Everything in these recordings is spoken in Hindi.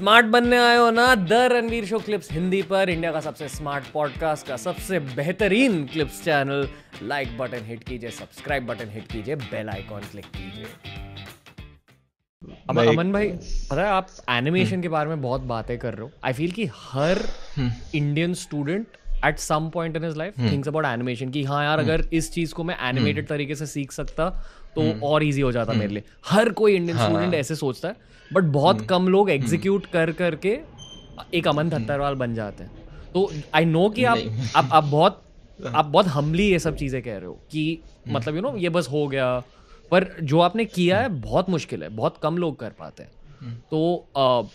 स्मार्ट बनने आए हो ना the Ranveer show clips Hindi पर इंडिया का सबसे स्मार्ट पॉडकास्ट का सबसे बेहतरीन clips channel like button hit कीजिए सब्सक्राइब बटन हिट कीजिए बेल आइकॉन क्लिक कीजिए अमन अमन भाई पता है आप एनिमेशन के बारे में बहुत बातें कर रहे हो आई फील कि हर Indian student at some point in his life thinks about animation की हाँ यार hmm. अगर इस चीज को मैं एनिमेटेड hmm. तरीके से सीख सकता तो hmm. और इजी हो जाता मेरे लिए हर कोई इंडियन स्टूडेंट हाँ। ऐसे सोचता है बट बहुत हम्म। कम लोग एग्जीक्यूट हम्म। कर करके एक अमन थत्तरवाल हम्म। बन जाते हैं तो आई नो कि आप आप आप बहुत हाँ। आप बहुत हमली ये सब चीज़ें कह रहे हो कि मतलब यू नो ये बस हो गया पर जो आपने किया है बहुत मुश्किल है बहुत कम लोग कर पाते हैं तो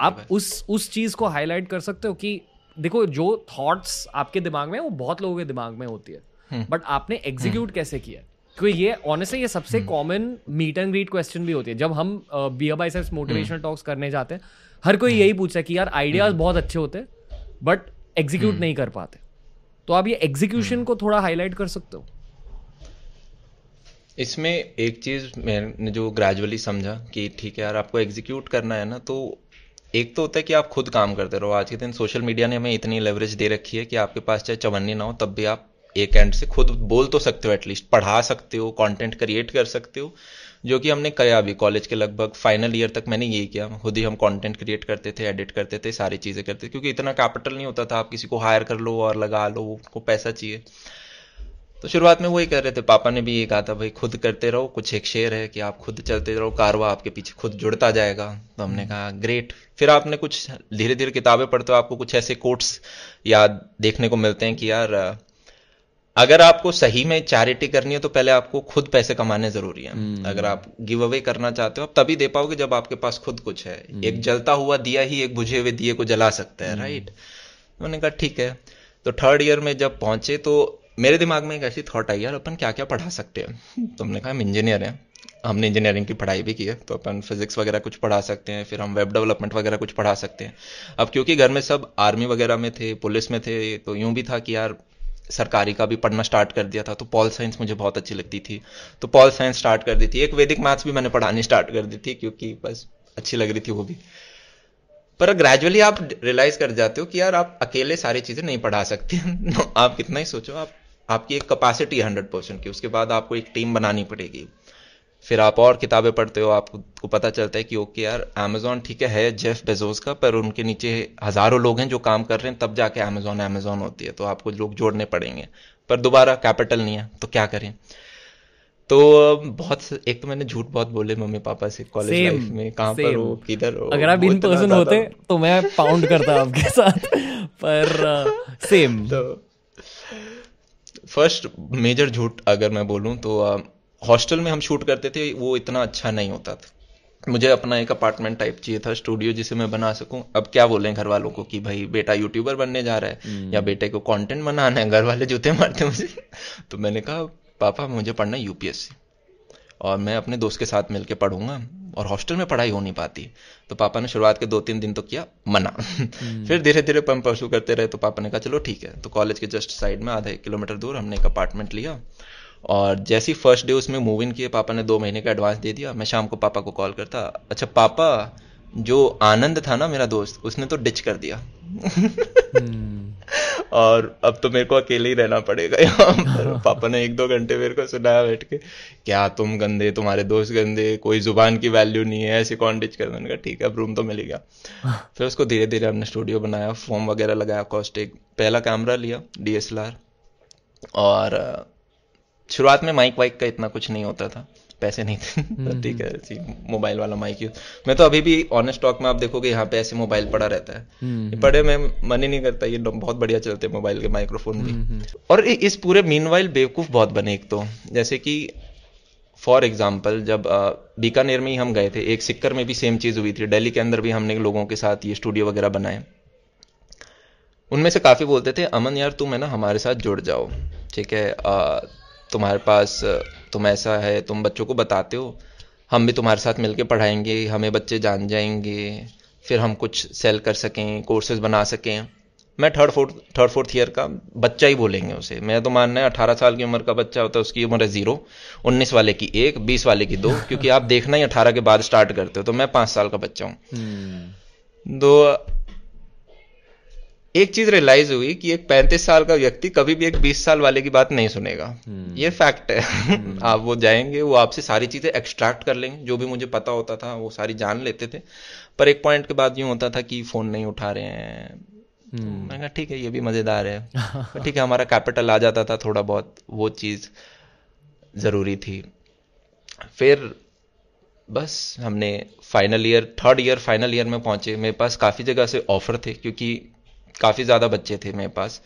आप उस उस चीज़ को हाईलाइट कर सकते हो कि देखो जो थॉट्स आपके दिमाग में है वो बहुत लोगों के दिमाग में होती है बट आपने एग्जीक्यूट कैसे किया क्योंकि तो ये ऑनेस्टली ये सबसे common meet and greet question भी होती है जब हम बी ए बाई मोटिवेशनल टॉक्स करने जाते हैं हर कोई यही हम्म। पूछता है कि यार आइडियाज हम्म। बहुत अच्छे होते हैं बट एग्जीक्यूट हम्म। नहीं कर पाते तो आप ये एग्जीक्यूशन को थोड़ा हाईलाइट कर सकते हो इसमें एक चीज मैंने जो ग्रेजुअली समझा कि ठीक है यार आपको एग्जीक्यूट करना है ना तो एक तो होता है कि आप खुद काम करते रहो आज के दिन सोशल मीडिया ने हमें इतनी लेवरेज दे रखी है कि आपके पास चाहे चवन्नी ना हो तब भी आप एक एंड से खुद बोल तो सकते हो एटलीस्ट पढ़ा सकते हो कंटेंट क्रिएट कर सकते हो जो कि हमने किया अभी कॉलेज के लगभग फाइनल ईयर तक मैंने यही किया खुद ही हम कंटेंट क्रिएट करते थे एडिट करते थे सारी चीज़ें करते थे क्योंकि इतना कैपिटल नहीं होता था आप किसी को हायर कर लो और लगा लो उनको पैसा चाहिए तो शुरुआत में वही कर रहे थे पापा ने भी ये कहा था भाई खुद करते रहो कुछ एक शेयर है कि आप खुद चलते रहो कारवा आपके पीछे खुद जुड़ता जाएगा तो हमने कहा ग्रेट फिर आपने कुछ धीरे धीरे किताबें पढ़ते हो आपको कुछ ऐसे कोट्स याद देखने को मिलते हैं कि यार अगर आपको सही में चैरिटी करनी है तो पहले आपको खुद पैसे कमाने जरूरी है हम्म। अगर आप गिव अवे करना चाहते हो आप तभी दे पाओगे जब आपके पास खुद कुछ है हम्म। एक जलता हुआ दिया ही एक बुझे हुए दिए को जला सकता है राइट हम्म। मैंने कहा ठीक है तो थर्ड ईयर में जब पहुंचे तो मेरे दिमाग में एक ऐसी थॉट आई यार अपन क्या क्या पढ़ा सकते हैं तुमने कहा हम इंजीनियर हैं हमने इंजीनियरिंग की पढ़ाई भी की है तो अपन फिजिक्स वगैरह कुछ पढ़ा सकते हैं फिर हम वेब डेवलपमेंट वगैरह कुछ पढ़ा सकते हैं अब क्योंकि घर में सब आर्मी वगैरह में थे पुलिस में थे तो यूं भी था कि यार सरकारी का भी पढ़ना स्टार्ट कर दिया था तो पॉल साइंस मुझे बहुत अच्छी लगती थी तो पॉल साइंस स्टार्ट कर दी थी एक वैदिक मैथ्स भी मैंने पढ़ानी स्टार्ट कर दी थी क्योंकि बस अच्छी लग रही थी वो भी पर ग्रेजुअली आप रियलाइज कर जाते हो कि यार आप अकेले सारी चीज़ें नहीं पढ़ा सकते तो आप कितना ही सोचो आप आपकी एक कैपेसिटी है हंड्रेड परसेंट की उसके बाद आपको एक टीम बनानी पड़ेगी फिर आप और किताबें पढ़ते हो आपको पता चलता है कि ओके यार अमेजोन ठीक है जेफ बेजोस का पर उनके नीचे हज़ारों लोग हैं जो काम कर रहे हैं तब जाके अमेजोन अमेजोन होती है तो आपको लोग जोड़ने पड़ेंगे पर दोबारा कैपिटल नहीं है तो क्या करें तो बहुत एक तो मैंने झूठ बहुत बोले मम्मी पापा से कॉलेज लाइफ में काम पर हो किधर हो अगर आप इन पर्सन होते तो मैं पाउंड करता आपके साथ पर सेम uh, तो फर्स्ट मेजर झूठ अगर मैं बोलूं तो uh, हॉस्टल में हम शूट करते थे वो इतना अच्छा नहीं होता था मुझे अपना एक अपार्टमेंट टाइप चाहिए था स्टूडियो जिसे मैं बना सकूं अब क्या बोले घर वालों को कि भाई बेटा यूट्यूबर बनने जा रहा है हम्म। या बेटे को कंटेंट बनाना है घर वाले जूते मारते मुझे तो मैंने कहा पापा मुझे पढ़ना यूपीएससी और मैं अपने दोस्त के साथ मिलके पढ़ूंगा और हॉस्टल में पढ़ाई हो नहीं पाती तो पापा ने शुरुआत के दो तीन दिन तो किया मना हम्म। फिर धीरे धीरे पम परसू करते रहे तो पापा ने कहा चलो ठीक है तो कॉलेज के जस्ट साइड में आधे किलोमीटर दूर हमने एक अपार्टमेंट लिया और जैसे ही फर्स्ट डे उसमें मूव इन किए पापा ने दो महीने का एडवांस दे दिया मैं शाम को पापा को कॉल करता अच्छा पापा जो आनंद था ना मेरा दोस्त उसने तो डिच कर दिया हम्म। और अब तो मेरे को अकेले ही रहना पड़ेगा यहाँ पर पापा ने एक दो घंटे मेरे को सुनाया बैठ के क्या तुम गंदे तुम्हारे दोस्त गंदे कोई जुबान की वैल्यू नहीं है ऐसे कौन डिच कर देगा ठीक है अब रूम तो मिल गया फिर उसको धीरे धीरे हमने स्टूडियो बनाया फॉर्म वगैरह लगाया कॉस्टिक पहला कैमरा लिया डी और शुरुआत में माइक वाइक का इतना कुछ नहीं होता था पैसे नहीं थे हम्म, ठीक हम्म। है मोबाइल वाला माइक यूज मैं तो अभी भी ऑनेस्ट स्टॉक में आप देखोगे यहाँ पे ऐसे मोबाइल पड़ा रहता है हम्म, पड़े में मन ही नहीं करता ये बहुत बढ़िया चलते हैं मोबाइल के माइक्रोफोन भी और इस पूरे मीन बेवकूफ बहुत बने एक तो जैसे कि फॉर एग्जाम्पल जब बीकानेर में ही हम गए थे एक सिक्कर में भी सेम चीज़ हुई थी दिल्ली के अंदर भी हमने लोगों के साथ ये स्टूडियो वगैरह बनाए उनमें से काफ़ी बोलते थे अमन यार तुम है ना हमारे साथ जुड़ जाओ ठीक है तुम्हारे पास तुम ऐसा है तुम बच्चों को बताते हो हम भी तुम्हारे साथ मिलकर पढ़ाएंगे हमें बच्चे जान जाएंगे फिर हम कुछ सेल कर सकें कोर्सेज बना सकें मैं third fourth third fourth year का बच्चा ही बोलेंगे उसे मैं तो मानना है अठारह साल की उम्र का बच्चा होता है उसकी उम्र है जीरो उन्नीस वाले की एक बीस वाले की दो क्योंकि आप देखना ही अठारह के बाद स्टार्ट करते हो तो मैं पांच साल का बच्चा हूँ हम्म। तो एक चीज रियलाइज हुई कि एक पैंतीस साल का व्यक्ति कभी भी एक बीस साल वाले की बात नहीं सुनेगा hmm. ये फैक्ट है hmm. आप वो जाएंगे वो आपसे सारी चीजें एक्सट्रैक्ट कर लेंगे जो भी मुझे पता होता था वो सारी जान लेते थे पर एक पॉइंट के बाद यूं होता था कि फोन नहीं उठा रहे हैं hmm. मैंने कहा ठीक है ये भी मजेदार है ठीक है हमारा कैपिटल आ जाता था थोड़ा बहुत वो चीज जरूरी थी फिर बस हमने final year third year final year में पहुंचे मेरे पास काफ़ी जगह से ऑफर थे क्योंकि काफ़ी ज़्यादा बच्चे थे मेरे पास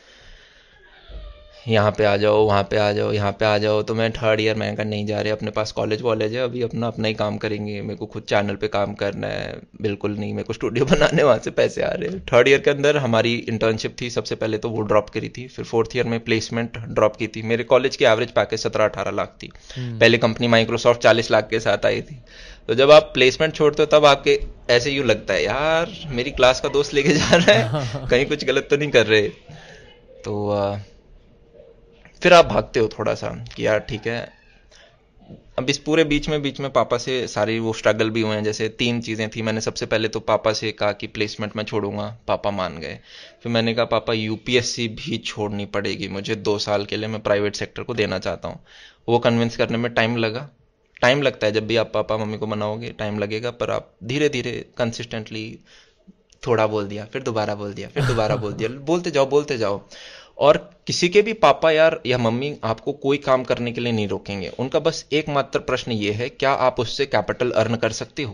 यहाँ पे आ जाओ वहाँ पे आ जाओ यहाँ पे आ जाओ तो मैं थर्ड ईयर मैं कहा नहीं जा रहे अपने पास कॉलेज वॉलेज है अभी अपना अपना ही काम करेंगे मेरे को खुद चैनल पे काम करना है बिल्कुल नहीं मेरे को स्टूडियो बनाने वहाँ से पैसे आ रहे हैं थर्ड ईयर के अंदर हमारी इंटर्नशिप थी सबसे पहले तो वो ड्रॉप करी थी फिर फोर्थ ईयर में प्लेसमेंट ड्रॉप की थी मेरे कॉलेज की एवरेज पैकेज सत्रह अठारह लाख थी हम्म। पहले कंपनी माइक्रोसॉफ्ट चालीस लाख के साथ आई थी तो जब आप प्लेसमेंट छोड़ते हो तब आपके ऐसे यू लगता है यार मेरी क्लास का दोस्त लेके जा रहा है कहीं कुछ गलत तो नहीं कर रहे तो आ, फिर आप भागते हो थोड़ा सा कि यार ठीक है अब इस पूरे बीच में बीच में पापा से सारी वो स्ट्रगल भी हुए हैं जैसे तीन चीज़ें थी मैंने सबसे पहले तो पापा से कहा कि प्लेसमेंट मैं छोड़ूंगा पापा मान गए फिर मैंने कहा पापा यूपीएससी भी छोड़नी पड़ेगी मुझे दो साल के लिए मैं प्राइवेट सेक्टर को देना चाहता हूँ वो कन्विंस करने में टाइम लगा टाइम लगता है जब भी आप पापा मम्मी को मनाओगे टाइम लगेगा पर आप धीरे धीरे कंसिस्टेंटली थोड़ा बोल दिया फिर दोबारा बोल दिया फिर दोबारा बोल दिया बोलते जाओ बोलते जाओ और किसी के भी पापा यार या मम्मी आपको कोई काम करने के लिए नहीं रोकेंगे उनका बस एकमात्र प्रश्न ये है क्या आप उससे कैपिटल अर्न कर सकते हो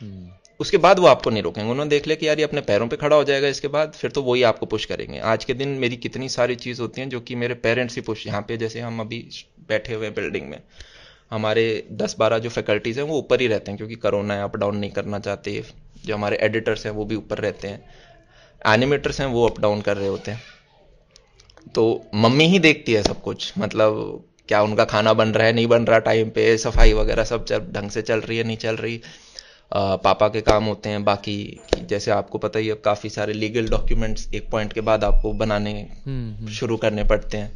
हम्म। उसके बाद वो आपको नहीं रोकेंगे उन्होंने देख लिया कि यार ये अपने पैरों पे खड़ा हो जाएगा इसके बाद फिर तो वही आपको पुश करेंगे आज के दिन मेरी कितनी सारी चीज़ होती है जो कि मेरे पेरेंट्स ही पुश यहाँ पे जैसे हम अभी बैठे हुए हैं बिल्डिंग में हमारे दस बारह जो फैकल्टीज़ हैं वो ऊपर ही रहते हैं क्योंकि करोना है अप डाउन नहीं करना चाहते जो हमारे एडिटर्स हैं वो भी ऊपर रहते हैं एनिमेटर्स हैं वो अप डाउन कर रहे होते हैं तो मम्मी ही देखती है सब कुछ मतलब क्या उनका खाना बन रहा है नहीं बन रहा टाइम पे सफाई वगैरह सब जब ढंग से चल रही है नहीं चल रही आ, पापा के काम होते हैं बाकी जैसे आपको पता ही है काफ़ी सारे लीगल डॉक्यूमेंट्स एक पॉइंट के बाद आपको बनाने हम्म, हम्म। शुरू करने पड़ते हैं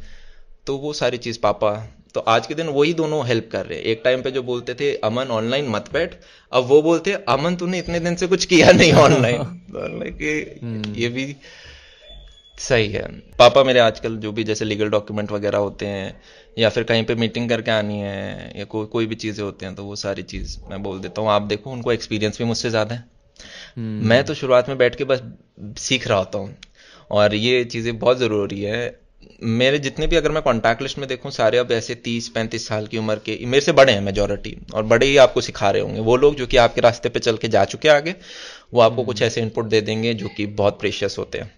तो वो सारी चीज़ पापा तो आज के दिन वही दोनों हेल्प कर रहे हैं एक टाइम पे जो बोलते थे अमन ऑनलाइन मत बैठ अब वो बोलते अमन तूने इतने दिन से कुछ किया नहीं ऑनलाइन तो हम्म। ये भी सही है पापा मेरे आजकल जो भी जैसे लीगल डॉक्यूमेंट वगैरह होते हैं या फिर कहीं पे मीटिंग करके आनी है या को, कोई भी चीज़ें होती हैं तो वो सारी चीज़ मैं बोल देता हूँ आप देखो उनको एक्सपीरियंस भी मुझसे ज़्यादा है हम्म। मैं तो शुरुआत में बैठ के बस सीख रहा होता हूँ और ये चीज़ें बहुत ज़रूरी है मेरे जितने भी अगर मैं कॉन्टैक्ट लिस्ट में देखूँ सारे अब ऐसे तीस पैंतीस साल की उम्र के मेरे से बड़े हैं मेजोरिटी और बड़े ही आपको सिखा रहे होंगे वो लोग जो कि आपके रास्ते पे चल के जा चुके आगे वो आपको हम्म। कुछ ऐसे इनपुट दे देंगे जो कि बहुत प्रेशियस होते हैं